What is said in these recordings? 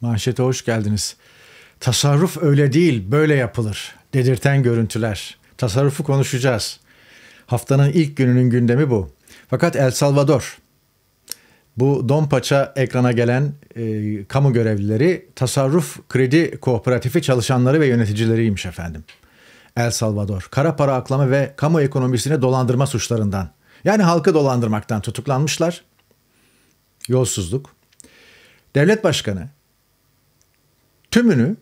Manşete hoş geldiniz. Tasarruf öyle değil, böyle yapılır. Dedirten görüntüler. Tasarrufu konuşacağız. Haftanın ilk gününün gündemi bu. Fakat El Salvador bu don paça ekrana gelen e, kamu görevlileri tasarruf kredi kooperatifi çalışanları ve yöneticileriymiş efendim. El Salvador kara para aklama ve kamu ekonomisine dolandırma suçlarından yani halkı dolandırmaktan tutuklanmışlar. Yolsuzluk. Devlet başkanı tümünü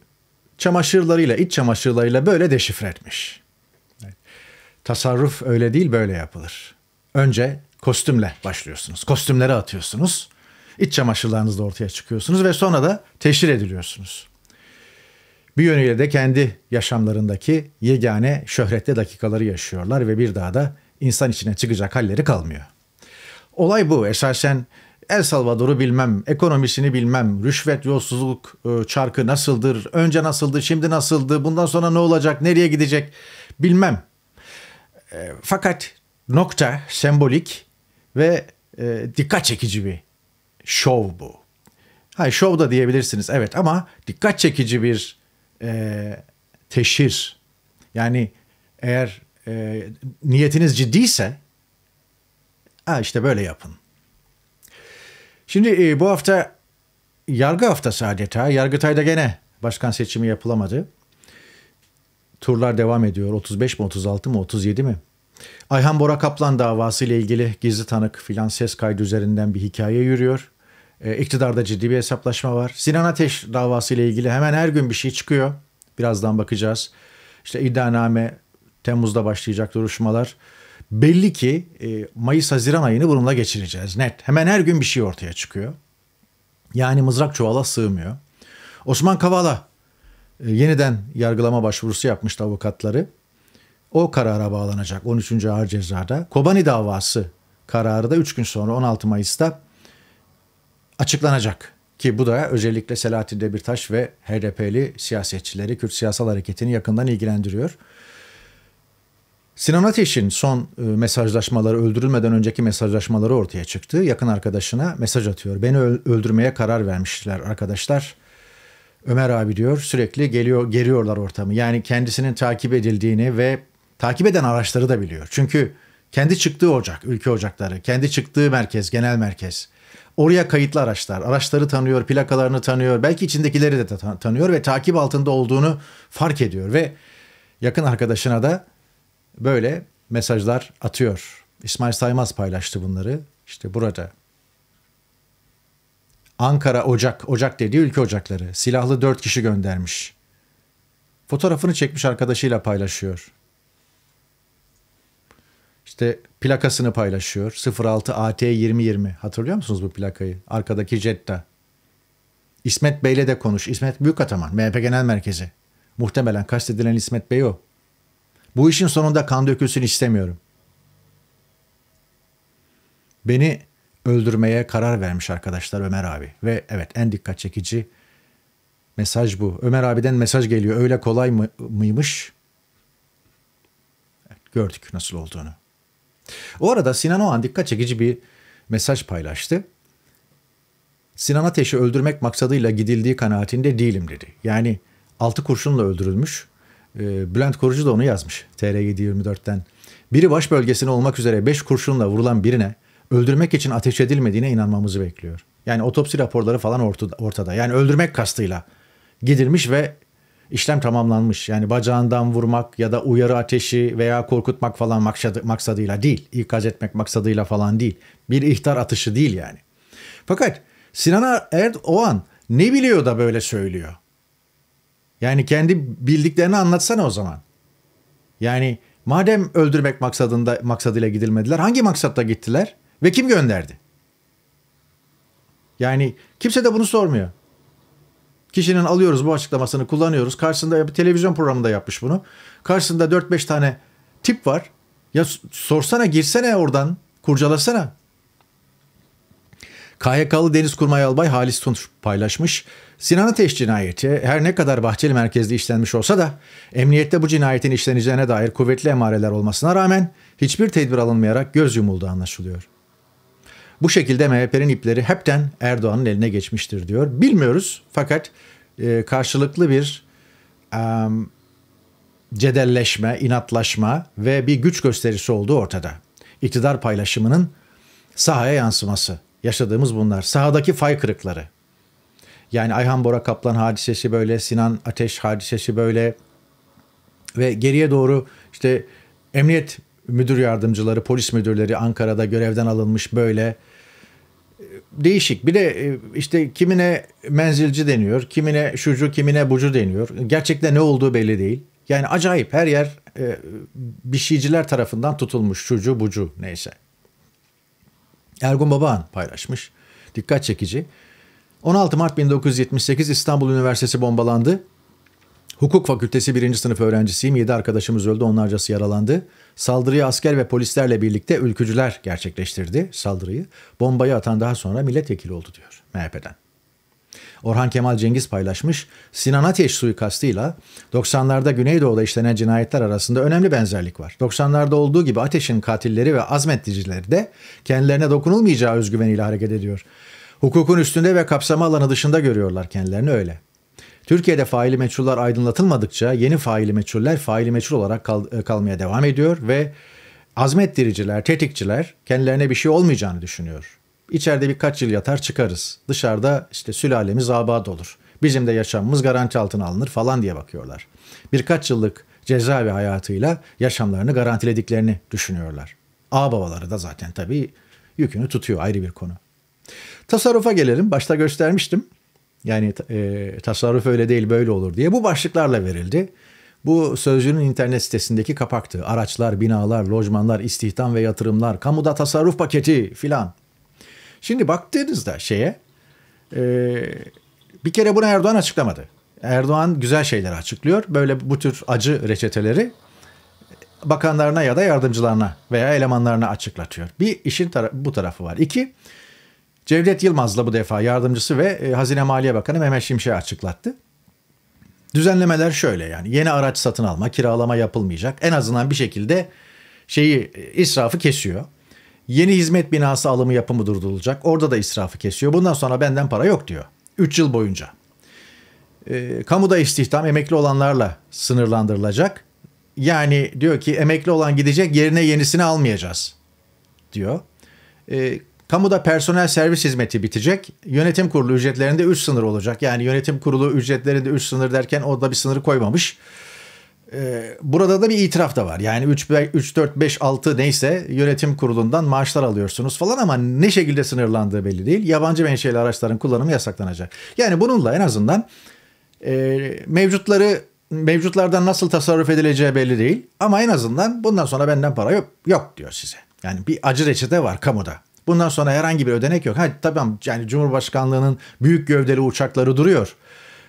çamaşırlarıyla, iç çamaşırlarıyla böyle deşifre etmiş. Tasarruf öyle değil böyle yapılır. Önce kostümle başlıyorsunuz. Kostümleri atıyorsunuz. İç çamaşırlarınızla ortaya çıkıyorsunuz ve sonra da teşhir ediliyorsunuz. Bir yönüyle de kendi yaşamlarındaki yegane şöhretli dakikaları yaşıyorlar ve bir daha da insan içine çıkacak halleri kalmıyor. Olay bu. Esasen El Salvador'u bilmem, ekonomisini bilmem, rüşvet, yolsuzluk e, çarkı nasıldır, önce nasıldı, şimdi nasıldı, bundan sonra ne olacak, nereye gidecek bilmem. E, fakat nokta sembolik ve e, dikkat çekici bir şov bu. Hayır şov da diyebilirsiniz evet ama dikkat çekici bir e, teşhir. Yani eğer e, niyetiniz ciddiyse ha işte böyle yapın Şimdi e, bu hafta yargı haftası adeta. Yargıtay'da gene başkan seçimi yapılamadı. Turlar devam ediyor. 35 mi 36 mı 37 mi? Ayhan Bora Kaplan davası ile ilgili gizli tanık filan ses kaydı üzerinden bir hikaye yürüyor. E, iktidarda ciddi bir hesaplaşma var. Sinan Ateş davası ile ilgili hemen her gün bir şey çıkıyor. Birazdan bakacağız. İşte iddianame Temmuz'da başlayacak duruşmalar. Belli ki e, Mayıs-Haziran ayını bununla geçireceğiz net. Hemen her gün bir şey ortaya çıkıyor. Yani mızrak çuvala sığmıyor. Osman Kavala e, yeniden yargılama başvurusu yapmıştı avukatları. O karara bağlanacak 13. Ağır Ceza'da. Kobani davası kararı da 3 gün sonra 16 Mayıs'ta açıklanacak. Ki bu da özellikle Selahattin Demirtaş ve HDP'li siyasetçileri Kürt Siyasal Hareketi'ni yakından ilgilendiriyor. Sinan Ateş'in son e, mesajlaşmaları öldürülmeden önceki mesajlaşmaları ortaya çıktı. Yakın arkadaşına mesaj atıyor. Beni öldürmeye karar vermişler arkadaşlar. Ömer abi diyor sürekli geliyor geriyorlar ortamı. Yani kendisinin takip edildiğini ve takip eden araçları da biliyor. Çünkü kendi çıktığı ocak, ülke ocakları, kendi çıktığı merkez, genel merkez. Oraya kayıtlı araçlar, araçları tanıyor, plakalarını tanıyor, belki içindekileri de tanıyor ve takip altında olduğunu fark ediyor ve yakın arkadaşına da böyle mesajlar atıyor. İsmail Saymaz paylaştı bunları. İşte burada. Ankara Ocak, Ocak dediği ülke ocakları. Silahlı dört kişi göndermiş. Fotoğrafını çekmiş arkadaşıyla paylaşıyor. İşte plakasını paylaşıyor. 06 AT 2020. Hatırlıyor musunuz bu plakayı? Arkadaki Jetta. İsmet Bey'le de konuş. İsmet Büyük Ataman, MHP Genel Merkezi. Muhtemelen kastedilen İsmet Bey o. Bu işin sonunda kan dökülsün istemiyorum. Beni öldürmeye karar vermiş arkadaşlar Ömer abi. Ve evet en dikkat çekici mesaj bu. Ömer abiden mesaj geliyor. Öyle kolay mı, mıymış? Evet, gördük nasıl olduğunu. O arada Sinan Oğan dikkat çekici bir mesaj paylaştı. Sinan Ateş'i öldürmek maksadıyla gidildiği kanaatinde değilim dedi. Yani altı kurşunla öldürülmüş ee, Bülent Korucu da onu yazmış TR724'ten. Biri baş bölgesine olmak üzere 5 kurşunla vurulan birine öldürmek için ateş edilmediğine inanmamızı bekliyor. Yani otopsi raporları falan ortada. Yani öldürmek kastıyla gidilmiş ve işlem tamamlanmış. Yani bacağından vurmak ya da uyarı ateşi veya korkutmak falan maksadıyla değil. İkaz etmek maksadıyla falan değil. Bir ihtar atışı değil yani. Fakat Sinan Er ne biliyor da böyle söylüyor? Yani kendi bildiklerini anlatsana o zaman. Yani madem öldürmek maksadında maksadıyla gidilmediler hangi maksatta gittiler ve kim gönderdi? Yani kimse de bunu sormuyor. Kişinin alıyoruz bu açıklamasını kullanıyoruz. Karşısında bir televizyon programında yapmış bunu. Karşısında 4-5 tane tip var. Ya sorsana girsene oradan kurcalasana. KHK'lı Deniz Kurmay Albay Halis Tunç paylaşmış. Sinan Ateş cinayeti her ne kadar Bahçeli merkezde işlenmiş olsa da emniyette bu cinayetin işleneceğine dair kuvvetli emareler olmasına rağmen hiçbir tedbir alınmayarak göz yumuldu anlaşılıyor. Bu şekilde MHP'nin ipleri hepten Erdoğan'ın eline geçmiştir diyor. Bilmiyoruz fakat e, karşılıklı bir e, cedelleşme, inatlaşma ve bir güç gösterisi olduğu ortada. İktidar paylaşımının sahaya yansıması. Yaşadığımız bunlar. Sahadaki fay kırıkları. Yani Ayhan Bora Kaplan hadisesi böyle, Sinan Ateş hadisesi böyle ve geriye doğru işte emniyet müdür yardımcıları, polis müdürleri Ankara'da görevden alınmış böyle. Değişik. Bir de e, işte kimine menzilci deniyor, kimine şucu, kimine bucu deniyor. Gerçekte ne olduğu belli değil. Yani acayip her yer e, bir şeyciler tarafından tutulmuş şucu, bucu neyse. Ergun Babaan paylaşmış. Dikkat çekici. 16 Mart 1978 İstanbul Üniversitesi bombalandı. Hukuk Fakültesi birinci sınıf öğrencisiyim. 7 arkadaşımız öldü, onlarcası yaralandı. Saldırıyı asker ve polislerle birlikte ülkücüler gerçekleştirdi saldırıyı. Bombayı atan daha sonra milletvekili oldu diyor MHP'den. Orhan Kemal Cengiz paylaşmış. Sinan Ateş suikastıyla 90'larda Güneydoğu'da işlenen cinayetler arasında önemli benzerlik var. 90'larda olduğu gibi Ateş'in katilleri ve azmettiricileri de kendilerine dokunulmayacağı özgüveniyle hareket ediyor. Hukukun üstünde ve kapsama alanı dışında görüyorlar kendilerini öyle. Türkiye'de faili meçhullar aydınlatılmadıkça yeni faili meçhuller faili meçhul olarak kal- e, kalmaya devam ediyor ve azmettiriciler, tetikçiler kendilerine bir şey olmayacağını düşünüyor. İçeride birkaç yıl yatar çıkarız. Dışarıda işte sülalemiz abat olur. Bizim de yaşamımız garanti altına alınır falan diye bakıyorlar. Birkaç yıllık cezaevi hayatıyla yaşamlarını garantilediklerini düşünüyorlar. Ağababaları da zaten tabii yükünü tutuyor ayrı bir konu. Tasarrufa gelelim. Başta göstermiştim. Yani e, tasarruf öyle değil böyle olur diye. Bu başlıklarla verildi. Bu sözcüğünün internet sitesindeki kapaktı. Araçlar, binalar, lojmanlar, istihdam ve yatırımlar, kamuda tasarruf paketi filan. Şimdi baktığınızda şeye e, bir kere bunu Erdoğan açıklamadı. Erdoğan güzel şeyler açıklıyor. Böyle bu tür acı reçeteleri bakanlarına ya da yardımcılarına veya elemanlarına açıklatıyor. Bir işin tara- bu tarafı var. İki, Cevdet Yılmaz'la bu defa yardımcısı ve e, Hazine Maliye Bakanı Mehmet Şimşek açıklattı. Düzenlemeler şöyle yani yeni araç satın alma, kiralama yapılmayacak. En azından bir şekilde şeyi e, israfı kesiyor. Yeni hizmet binası alımı yapımı durdurulacak. Orada da israfı kesiyor. Bundan sonra benden para yok diyor. 3 yıl boyunca. E, kamuda istihdam emekli olanlarla sınırlandırılacak. Yani diyor ki emekli olan gidecek yerine yenisini almayacağız diyor. E, kamuda personel servis hizmeti bitecek. Yönetim kurulu ücretlerinde 3 sınır olacak. Yani yönetim kurulu ücretlerinde 3 sınır derken orada bir sınırı koymamış. Ee, burada da bir itiraf da var. Yani 3, 3, 4, 5, 6 neyse yönetim kurulundan maaşlar alıyorsunuz falan ama ne şekilde sınırlandığı belli değil. Yabancı menşeli araçların kullanımı yasaklanacak. Yani bununla en azından e, mevcutları mevcutlardan nasıl tasarruf edileceği belli değil. Ama en azından bundan sonra benden para yok, yok diyor size. Yani bir acı reçete var kamuda. Bundan sonra herhangi bir ödenek yok. Hadi tamam yani Cumhurbaşkanlığının büyük gövdeli uçakları duruyor.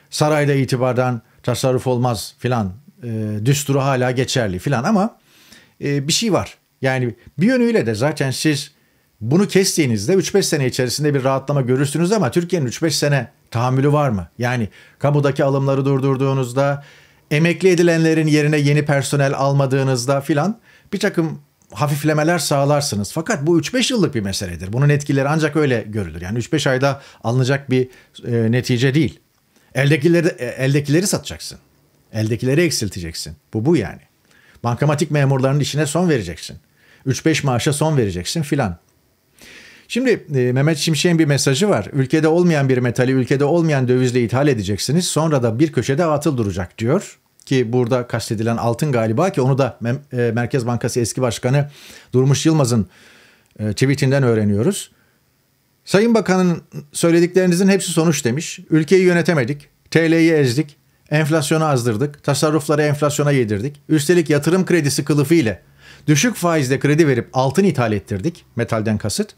Sarayda itibardan tasarruf olmaz filan e, düsturu hala geçerli filan ama e, bir şey var. Yani bir yönüyle de zaten siz bunu kestiğinizde 3-5 sene içerisinde bir rahatlama görürsünüz ama Türkiye'nin 3-5 sene tahammülü var mı? Yani kamudaki alımları durdurduğunuzda, emekli edilenlerin yerine yeni personel almadığınızda filan bir takım hafiflemeler sağlarsınız. Fakat bu 3-5 yıllık bir meseledir. Bunun etkileri ancak öyle görülür. Yani 3-5 ayda alınacak bir e, netice değil. Eldekileri e, eldekileri satacaksın. Eldekileri eksilteceksin. Bu bu yani. Bankamatik memurlarının işine son vereceksin. 3-5 maaşa son vereceksin filan. Şimdi e, Mehmet Şimşek'in bir mesajı var. Ülkede olmayan bir metali ülkede olmayan dövizle ithal edeceksiniz. Sonra da bir köşede atıl duracak diyor. Ki burada kastedilen altın galiba ki onu da Mem- e, Merkez Bankası eski başkanı Durmuş Yılmaz'ın e, tweetinden öğreniyoruz. Sayın Bakan'ın söylediklerinizin hepsi sonuç demiş. Ülkeyi yönetemedik. TL'yi ezdik. Enflasyona azdırdık, tasarrufları enflasyona yedirdik. Üstelik yatırım kredisi kılıfı ile düşük faizle kredi verip altın ithal ettirdik. Metalden kasıt.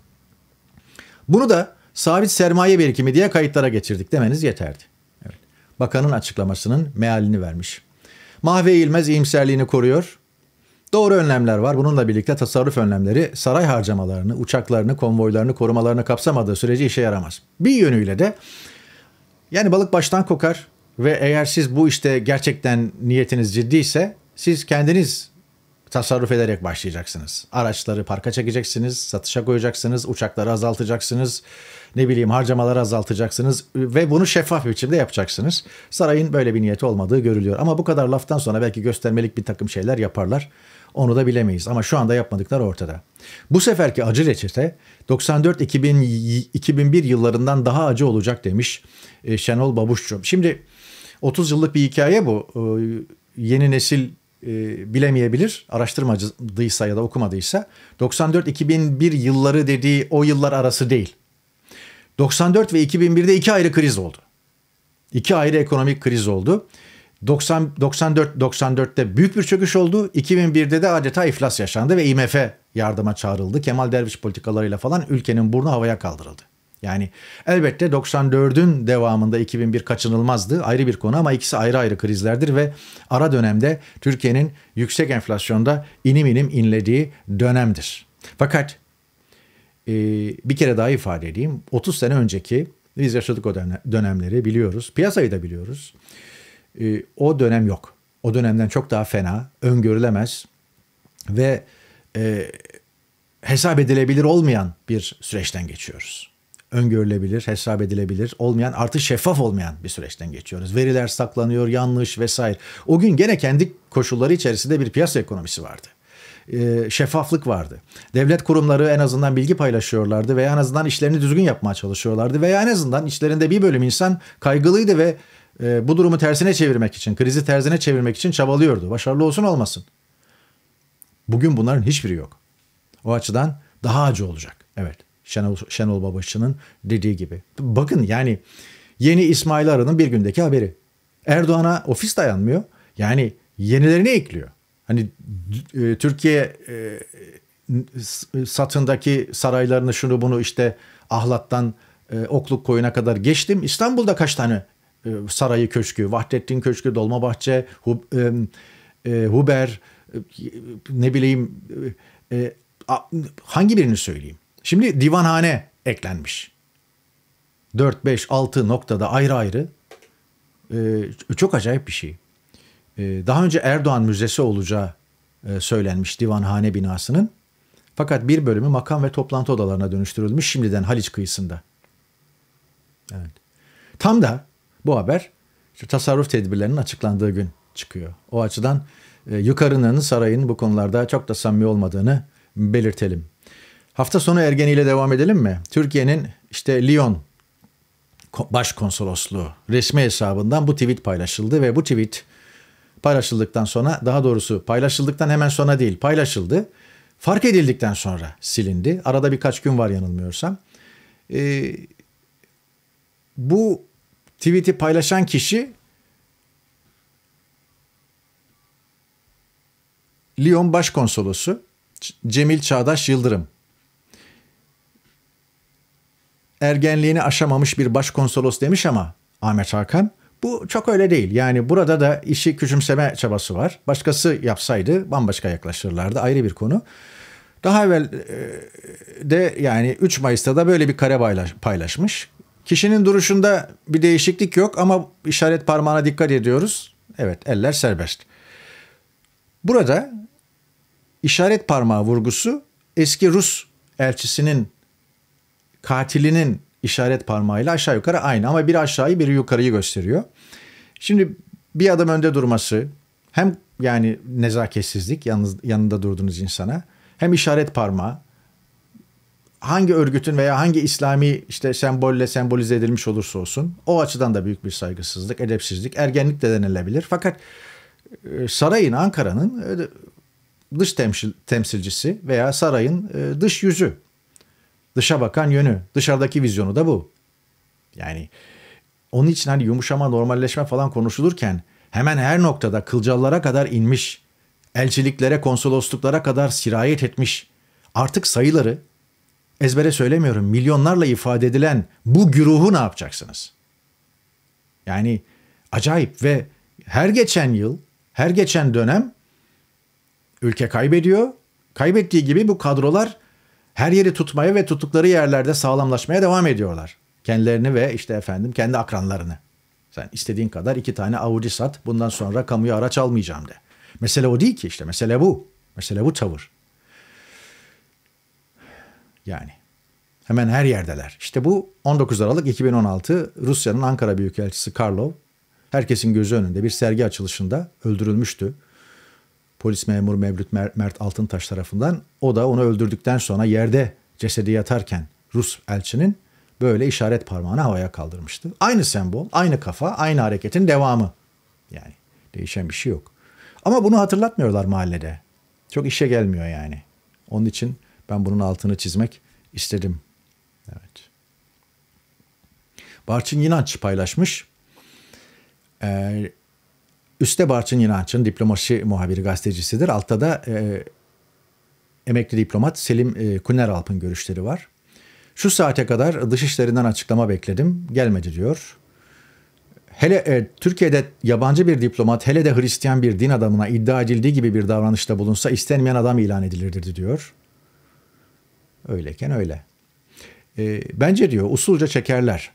Bunu da sabit sermaye birikimi diye kayıtlara geçirdik demeniz yeterdi. Evet. Bakanın açıklamasının mealini vermiş. Mahve İlmez iyimserliğini koruyor. Doğru önlemler var. Bununla birlikte tasarruf önlemleri saray harcamalarını, uçaklarını, konvoylarını korumalarını kapsamadığı sürece işe yaramaz. Bir yönüyle de yani balık baştan kokar, ve eğer siz bu işte gerçekten niyetiniz ciddiyse siz kendiniz tasarruf ederek başlayacaksınız. Araçları parka çekeceksiniz, satışa koyacaksınız, uçakları azaltacaksınız, ne bileyim harcamaları azaltacaksınız ve bunu şeffaf bir biçimde yapacaksınız. Sarayın böyle bir niyeti olmadığı görülüyor. Ama bu kadar laftan sonra belki göstermelik bir takım şeyler yaparlar. Onu da bilemeyiz ama şu anda yapmadıkları ortada. Bu seferki acı reçete 94-2001 yıllarından daha acı olacak demiş e, Şenol Babuşçu. Şimdi 30 yıllık bir hikaye bu. E, yeni nesil e, bilemeyebilir araştırmadıysa ya da okumadıysa. 94-2001 yılları dediği o yıllar arası değil. 94 ve 2001'de iki ayrı kriz oldu. İki ayrı ekonomik kriz oldu. 94 94'te büyük bir çöküş oldu. 2001'de de adeta iflas yaşandı ve IMF yardıma çağrıldı. Kemal Derviş politikalarıyla falan ülkenin burnu havaya kaldırıldı. Yani elbette 94'ün devamında 2001 kaçınılmazdı ayrı bir konu ama ikisi ayrı ayrı krizlerdir ve ara dönemde Türkiye'nin yüksek enflasyonda inim inim inlediği dönemdir. Fakat e, bir kere daha ifade edeyim 30 sene önceki biz yaşadık o dönemleri biliyoruz piyasayı da biliyoruz e, o dönem yok. O dönemden çok daha fena, öngörülemez ve e, hesap edilebilir olmayan bir süreçten geçiyoruz öngörülebilir, hesap edilebilir olmayan, artı şeffaf olmayan bir süreçten geçiyoruz. Veriler saklanıyor, yanlış vesaire. O gün gene kendi koşulları içerisinde bir piyasa ekonomisi vardı. E, şeffaflık vardı. Devlet kurumları en azından bilgi paylaşıyorlardı veya en azından işlerini düzgün yapmaya çalışıyorlardı veya en azından içlerinde bir bölüm insan kaygılıydı ve e, bu durumu tersine çevirmek için, krizi tersine çevirmek için çabalıyordu. Başarılı olsun olmasın. Bugün bunların hiçbiri yok. O açıdan daha acı olacak. Evet. Şenol, Şenol Babaşı'nın dediği gibi. Bakın yani yeni İsmail Arı'nın bir gündeki haberi. Erdoğan'a ofis dayanmıyor. Yani yenilerini ekliyor. Hani e, Türkiye e, satındaki saraylarını şunu bunu işte ahlattan e, okluk koyuna kadar geçtim. İstanbul'da kaç tane e, sarayı köşkü, Vahdettin Köşkü, Dolmabahçe, Hub, e, e, Huber, e, ne bileyim e, e, a, hangi birini söyleyeyim? Şimdi divanhane eklenmiş. 4, 5, 6 noktada ayrı ayrı. Ee, çok acayip bir şey. Ee, daha önce Erdoğan Müzesi olacağı e, söylenmiş divanhane binasının. Fakat bir bölümü makam ve toplantı odalarına dönüştürülmüş şimdiden Haliç kıyısında. Evet. Tam da bu haber şu tasarruf tedbirlerinin açıklandığı gün çıkıyor. O açıdan e, yukarının sarayın bu konularda çok da samimi olmadığını belirtelim. Hafta sonu ergeniyle devam edelim mi? Türkiye'nin işte Lyon Başkonsolosluğu resmi hesabından bu tweet paylaşıldı ve bu tweet paylaşıldıktan sonra daha doğrusu paylaşıldıktan hemen sonra değil paylaşıldı. Fark edildikten sonra silindi. Arada birkaç gün var yanılmıyorsam. Ee, bu tweet'i paylaşan kişi Lyon Başkonsolosu Cemil Çağdaş Yıldırım ergenliğini aşamamış bir başkonsolos demiş ama Ahmet Hakan bu çok öyle değil. Yani burada da işi küçümseme çabası var. Başkası yapsaydı bambaşka yaklaşırlardı. Ayrı bir konu. Daha evvel e, de yani 3 Mayıs'ta da böyle bir kare paylaşmış. Kişinin duruşunda bir değişiklik yok ama işaret parmağına dikkat ediyoruz. Evet eller serbest. Burada işaret parmağı vurgusu eski Rus elçisinin katilinin işaret parmağıyla aşağı yukarı aynı ama biri aşağıyı biri yukarıyı gösteriyor. Şimdi bir adam önde durması hem yani nezaketsizlik yalnız, yanında durduğunuz insana hem işaret parmağı hangi örgütün veya hangi İslami işte sembolle sembolize edilmiş olursa olsun o açıdan da büyük bir saygısızlık, edepsizlik, ergenlik de denilebilir. Fakat e, sarayın, Ankara'nın e, dış temsil, temsilcisi veya sarayın e, dış yüzü Dışa bakan yönü, dışarıdaki vizyonu da bu. Yani onun için hani yumuşama, normalleşme falan konuşulurken hemen her noktada kılcallara kadar inmiş, elçiliklere, konsolosluklara kadar sirayet etmiş. Artık sayıları ezbere söylemiyorum milyonlarla ifade edilen bu güruhu ne yapacaksınız? Yani acayip ve her geçen yıl, her geçen dönem ülke kaybediyor. Kaybettiği gibi bu kadrolar her yeri tutmaya ve tuttukları yerlerde sağlamlaşmaya devam ediyorlar. Kendilerini ve işte efendim kendi akranlarını. Sen istediğin kadar iki tane Audi sat bundan sonra kamuya araç almayacağım de. Mesele o değil ki işte mesele bu. Mesele bu tavır. Yani hemen her yerdeler. İşte bu 19 Aralık 2016 Rusya'nın Ankara Büyükelçisi Karlov herkesin gözü önünde bir sergi açılışında öldürülmüştü polis memuru Mevlüt Mert Altıntaş tarafından. O da onu öldürdükten sonra yerde cesedi yatarken Rus elçinin böyle işaret parmağını havaya kaldırmıştı. Aynı sembol, aynı kafa, aynı hareketin devamı. Yani değişen bir şey yok. Ama bunu hatırlatmıyorlar mahallede. Çok işe gelmiyor yani. Onun için ben bunun altını çizmek istedim. Evet. Barçın Yinanç paylaşmış. Ee, Üste Barçın İnanç'ın diplomasi muhabiri gazetecisidir. Altta da e, emekli diplomat Selim e, Kuneralp'ın görüşleri var. Şu saate kadar dışişlerinden açıklama bekledim. Gelmedi diyor. Hele e, Türkiye'de yabancı bir diplomat hele de Hristiyan bir din adamına iddia edildiği gibi bir davranışta bulunsa istenmeyen adam ilan edilirdi diyor. Öyleken öyle. E, bence diyor usulca çekerler.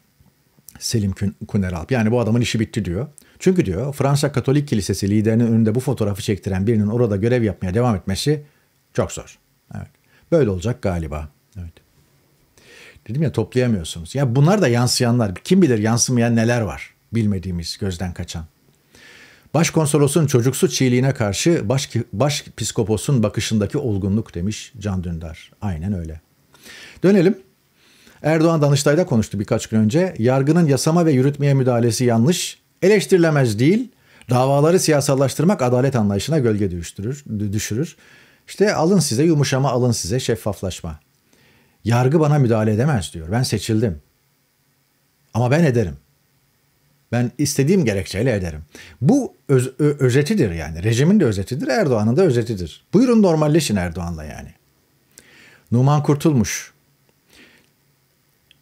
Selim Kuneralp. Yani bu adamın işi bitti diyor. Çünkü diyor Fransa Katolik Kilisesi liderinin önünde bu fotoğrafı çektiren birinin orada görev yapmaya devam etmesi çok zor. Evet. Böyle olacak galiba. Evet. Dedim ya toplayamıyorsunuz. Ya bunlar da yansıyanlar. Kim bilir yansımayan neler var bilmediğimiz, gözden kaçan. Başkonsolosun çocuksu çiğliğine karşı baş, baş psikoposun bakışındaki olgunluk demiş Can Dündar. Aynen öyle. Dönelim Erdoğan Danıştay'da konuştu birkaç gün önce. Yargının yasama ve yürütmeye müdahalesi yanlış, eleştirilemez değil, davaları siyasallaştırmak adalet anlayışına gölge düşürür. düşürür. İşte alın size yumuşama, alın size şeffaflaşma. Yargı bana müdahale edemez diyor. Ben seçildim. Ama ben ederim. Ben istediğim gerekçeyle ederim. Bu öz, ö, özetidir yani. Rejimin de özetidir, Erdoğan'ın da özetidir. Buyurun normalleşin Erdoğan'la yani. Numan Kurtulmuş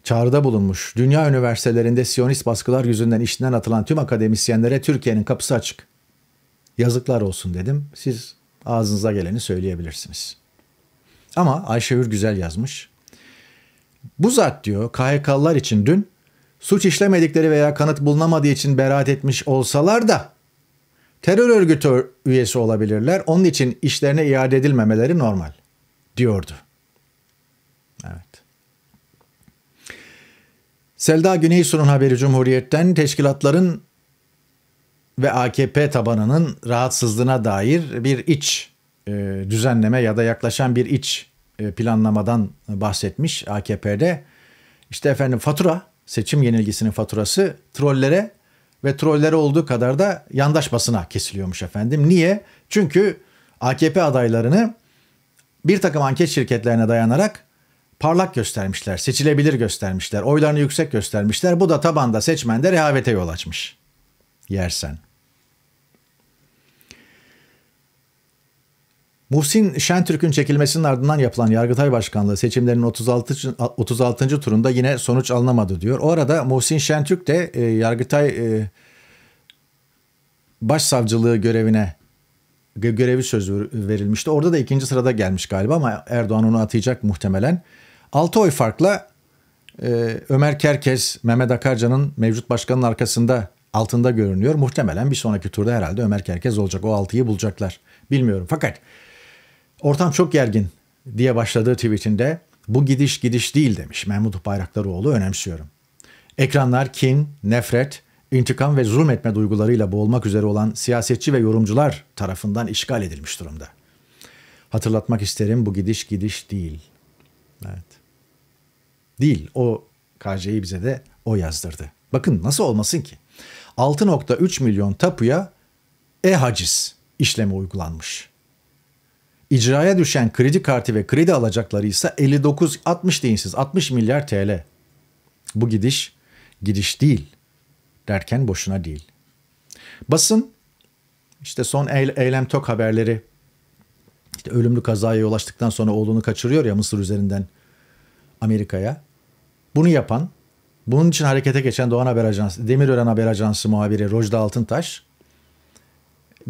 çağrıda bulunmuş. Dünya üniversitelerinde Siyonist baskılar yüzünden işinden atılan tüm akademisyenlere Türkiye'nin kapısı açık. Yazıklar olsun dedim. Siz ağzınıza geleni söyleyebilirsiniz. Ama Ayşe güzel yazmış. Bu zat diyor KHK'lılar için dün suç işlemedikleri veya kanıt bulunamadığı için beraat etmiş olsalar da terör örgütü üyesi olabilirler. Onun için işlerine iade edilmemeleri normal diyordu. Evet. Selda Güneysu'nun haberi Cumhuriyet'ten teşkilatların ve AKP tabanının rahatsızlığına dair bir iç e, düzenleme ya da yaklaşan bir iç e, planlamadan bahsetmiş AKP'de. İşte efendim fatura, seçim yenilgisinin faturası trollere ve trollere olduğu kadar da yandaş basına kesiliyormuş efendim. Niye? Çünkü AKP adaylarını bir takım anket şirketlerine dayanarak parlak göstermişler, seçilebilir göstermişler, oylarını yüksek göstermişler. Bu da tabanda seçmende rehavete yol açmış. Yersen. Muhsin Şentürk'ün çekilmesinin ardından yapılan Yargıtay Başkanlığı seçimlerinin 36. 36. turunda yine sonuç alınamadı diyor. O arada Muhsin Şentürk de e, Yargıtay e, Başsavcılığı görevine görevi sözü verilmişti. Orada da ikinci sırada gelmiş galiba ama Erdoğan onu atayacak muhtemelen. 6 oy farkla e, Ömer Kerkez, Mehmet Akarcan'ın mevcut başkanın arkasında altında görünüyor. Muhtemelen bir sonraki turda herhalde Ömer Kerkez olacak. O 6'yı bulacaklar. Bilmiyorum. Fakat ortam çok gergin diye başladığı tweetinde bu gidiş gidiş değil demiş Mehmet Bayraktaroğlu önemsiyorum. Ekranlar kin, nefret, intikam ve zulmetme duygularıyla boğulmak üzere olan siyasetçi ve yorumcular tarafından işgal edilmiş durumda. Hatırlatmak isterim bu gidiş gidiş değil. Evet değil. O KC'yi bize de o yazdırdı. Bakın nasıl olmasın ki? 6.3 milyon tapuya e-haciz işlemi uygulanmış. İcraya düşen kredi kartı ve kredi alacakları ise 59 60 deyin siz 60 milyar TL. Bu gidiş gidiş değil derken boşuna değil. Basın işte son eylem tok haberleri işte ölümlü kazaya yol açtıktan sonra oğlunu kaçırıyor ya Mısır üzerinden Amerika'ya. Bunu yapan, bunun için harekete geçen Doğan Haber Ajansı, Demirören Haber Ajansı muhabiri Rojda Altıntaş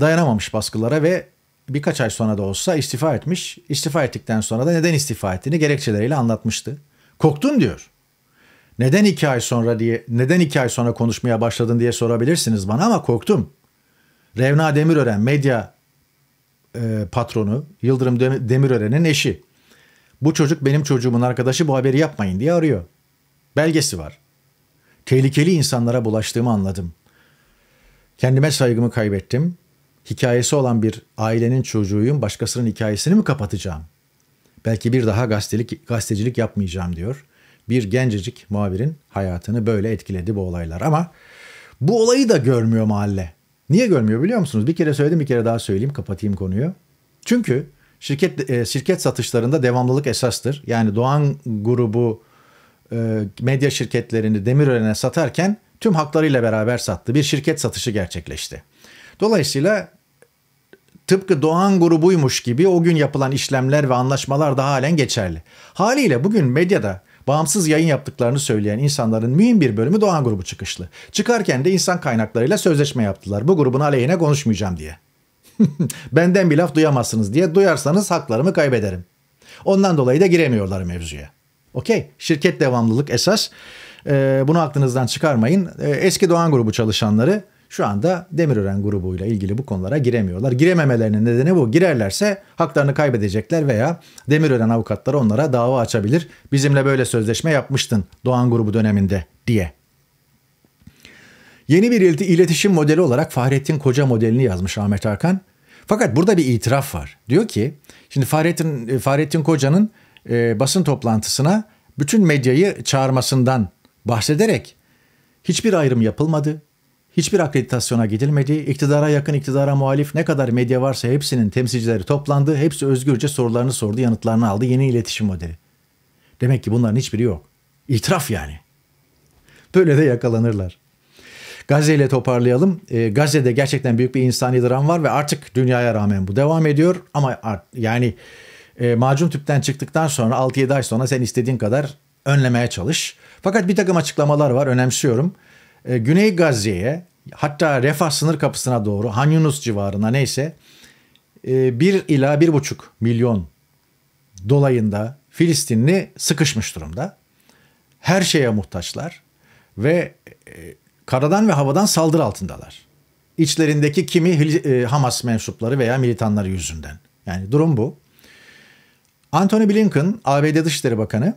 dayanamamış baskılara ve birkaç ay sonra da olsa istifa etmiş. İstifa ettikten sonra da neden istifa ettiğini gerekçeleriyle anlatmıştı. Korktum diyor. Neden iki ay sonra diye, neden iki ay sonra konuşmaya başladın diye sorabilirsiniz bana ama korktum. Revna Demirören medya e, patronu Yıldırım Demirören'in eşi. Bu çocuk benim çocuğumun arkadaşı bu haberi yapmayın diye arıyor. Belgesi var. Tehlikeli insanlara bulaştığımı anladım. Kendime saygımı kaybettim. Hikayesi olan bir ailenin çocuğuyum. Başkasının hikayesini mi kapatacağım? Belki bir daha gazetelik, gazetecilik yapmayacağım diyor. Bir gencecik muhabirin hayatını böyle etkiledi bu olaylar. Ama bu olayı da görmüyor mahalle. Niye görmüyor biliyor musunuz? Bir kere söyledim bir kere daha söyleyeyim kapatayım konuyu. Çünkü Şirket e, şirket satışlarında devamlılık esastır. Yani Doğan grubu e, medya şirketlerini Demirören'e satarken tüm haklarıyla beraber sattı. Bir şirket satışı gerçekleşti. Dolayısıyla tıpkı Doğan grubuymuş gibi o gün yapılan işlemler ve anlaşmalar da halen geçerli. Haliyle bugün medyada bağımsız yayın yaptıklarını söyleyen insanların mühim bir bölümü Doğan grubu çıkışlı. Çıkarken de insan kaynaklarıyla sözleşme yaptılar. Bu grubun aleyhine konuşmayacağım diye. Benden bir laf duyamazsınız diye duyarsanız haklarımı kaybederim. Ondan dolayı da giremiyorlar mevzuya. Okey şirket devamlılık esas. E, bunu aklınızdan çıkarmayın. E, eski Doğan grubu çalışanları şu anda Demirören grubuyla ilgili bu konulara giremiyorlar. Girememelerinin nedeni bu. Girerlerse haklarını kaybedecekler veya Demirören avukatları onlara dava açabilir. Bizimle böyle sözleşme yapmıştın Doğan grubu döneminde diye. Yeni bir iletişim modeli olarak Fahrettin Koca modelini yazmış Ahmet Arkan. Fakat burada bir itiraf var. Diyor ki şimdi Fahrettin, e, Fahrettin Koca'nın e, basın toplantısına bütün medyayı çağırmasından bahsederek hiçbir ayrım yapılmadı. Hiçbir akreditasyona gidilmedi. İktidara yakın, iktidara muhalif ne kadar medya varsa hepsinin temsilcileri toplandı. Hepsi özgürce sorularını sordu, yanıtlarını aldı. Yeni iletişim modeli. Demek ki bunların hiçbiri yok. İtiraf yani. Böyle de yakalanırlar. Gazze ile toparlayalım. E, Gazze'de gerçekten büyük bir insani dram var ve artık dünyaya rağmen bu devam ediyor. Ama yani e, macun tüpten çıktıktan sonra 6-7 ay sonra sen istediğin kadar önlemeye çalış. Fakat bir takım açıklamalar var önemsiyorum. E, Güney Gazze'ye hatta Refah sınır kapısına doğru Han Yunus civarına neyse e, 1 ila 1,5 milyon dolayında Filistinli sıkışmış durumda. Her şeye muhtaçlar ve e, karadan ve havadan saldırı altındalar. İçlerindeki kimi e, Hamas mensupları veya militanları yüzünden. Yani durum bu. Anthony Blinken, ABD Dışişleri Bakanı,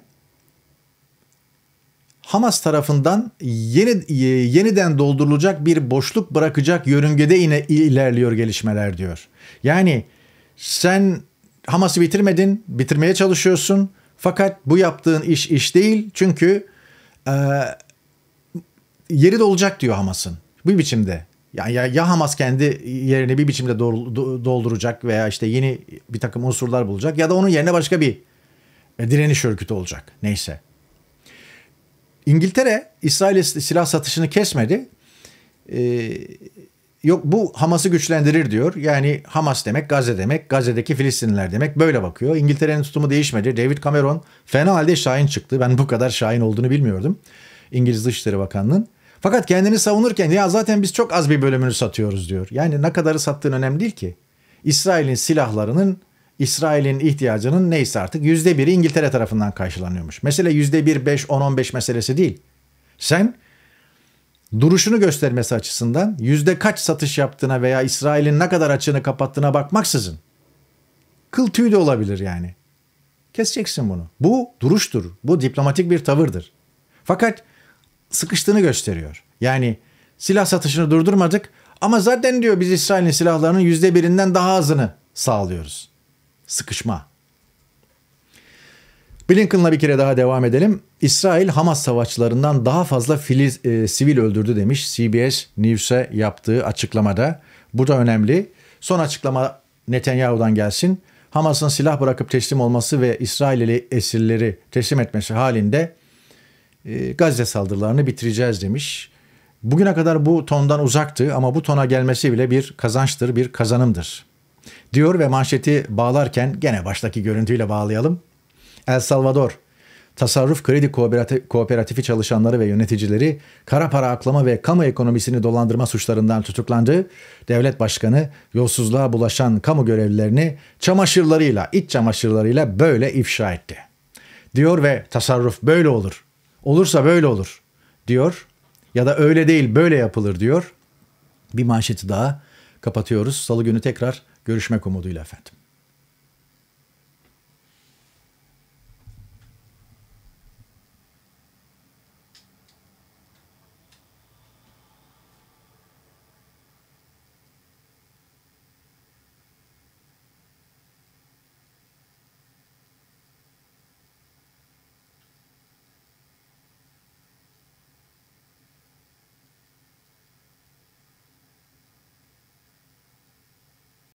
Hamas tarafından yeni, e, yeniden doldurulacak bir boşluk bırakacak yörüngede yine ilerliyor gelişmeler diyor. Yani sen Hamas'ı bitirmedin, bitirmeye çalışıyorsun. Fakat bu yaptığın iş iş değil. Çünkü e, yeri dolacak diyor Hamas'ın. Bir biçimde. Yani ya, ya Hamas kendi yerini bir biçimde dolduracak veya işte yeni bir takım unsurlar bulacak ya da onun yerine başka bir e, direniş örgütü olacak. Neyse. İngiltere İsrail'e silah satışını kesmedi. Ee, yok bu Hamas'ı güçlendirir diyor. Yani Hamas demek Gazze demek, Gazze'deki Filistinliler demek böyle bakıyor. İngiltere'nin tutumu değişmedi. David Cameron fena halde şahin çıktı. Ben bu kadar şahin olduğunu bilmiyordum. İngiliz Dışişleri Bakanlığı'nın. Fakat kendini savunurken ya zaten biz çok az bir bölümünü satıyoruz diyor. Yani ne kadarı sattığın önemli değil ki. İsrail'in silahlarının İsrail'in ihtiyacının neyse artık yüzde biri İngiltere tarafından karşılanıyormuş. Mesele yüzde bir, beş, on, on beş meselesi değil. Sen duruşunu göstermesi açısından yüzde kaç satış yaptığına veya İsrail'in ne kadar açığını kapattığına bakmaksızın. Kıl tüy de olabilir yani. Keseceksin bunu. Bu duruştur. Bu diplomatik bir tavırdır. Fakat sıkıştığını gösteriyor. Yani silah satışını durdurmadık ama zaten diyor biz İsrail'in silahlarının yüzde birinden daha azını sağlıyoruz. Sıkışma. Blinken'la bir kere daha devam edelim. İsrail Hamas savaşçılarından daha fazla filiz, e, sivil öldürdü demiş CBS News'e yaptığı açıklamada. Bu da önemli. Son açıklama Netanyahu'dan gelsin. Hamas'ın silah bırakıp teslim olması ve İsrail'li esirleri teslim etmesi halinde e, Gazze saldırılarını bitireceğiz demiş. Bugüne kadar bu tondan uzaktı ama bu tona gelmesi bile bir kazançtır, bir kazanımdır. Diyor ve manşeti bağlarken gene baştaki görüntüyle bağlayalım. El Salvador, tasarruf kredi kooperatifi çalışanları ve yöneticileri kara para aklama ve kamu ekonomisini dolandırma suçlarından tutuklandı. Devlet başkanı yolsuzluğa bulaşan kamu görevlilerini çamaşırlarıyla, iç çamaşırlarıyla böyle ifşa etti. Diyor ve tasarruf böyle olur. Olursa böyle olur diyor. Ya da öyle değil böyle yapılır diyor. Bir manşeti daha kapatıyoruz. Salı günü tekrar görüşmek umuduyla efendim.